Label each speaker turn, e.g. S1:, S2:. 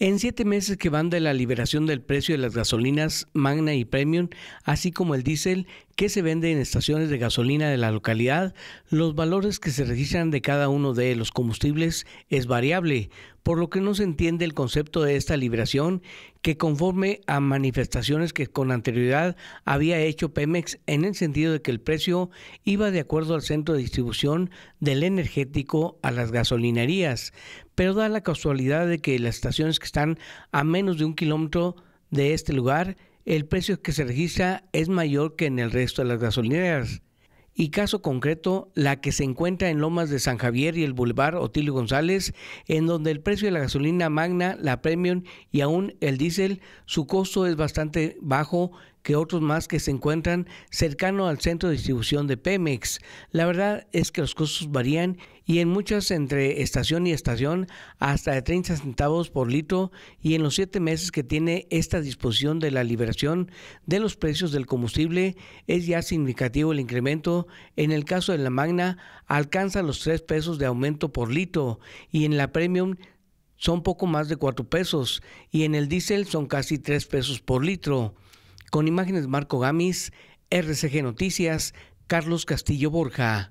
S1: En siete meses que van de la liberación del precio de las gasolinas Magna y Premium, así como el diésel, que se vende en estaciones de gasolina de la localidad, los valores que se registran de cada uno de los combustibles es variable, por lo que no se entiende el concepto de esta liberación que conforme a manifestaciones que con anterioridad había hecho Pemex en el sentido de que el precio iba de acuerdo al centro de distribución del energético a las gasolinerías, pero da la casualidad de que las estaciones que están a menos de un kilómetro de este lugar el precio que se registra es mayor que en el resto de las gasolineras. Y caso concreto, la que se encuentra en Lomas de San Javier y el Boulevard Otilio González, en donde el precio de la gasolina magna, la premium y aún el diésel, su costo es bastante bajo que otros más que se encuentran cercano al centro de distribución de Pemex. La verdad es que los costos varían y en muchas entre estación y estación hasta de 30 centavos por litro y en los siete meses que tiene esta disposición de la liberación de los precios del combustible es ya significativo el incremento. En el caso de la Magna alcanza los 3 pesos de aumento por litro y en la Premium son poco más de cuatro pesos y en el diésel son casi tres pesos por litro. Con imágenes Marco Gamis, RCG Noticias, Carlos Castillo Borja.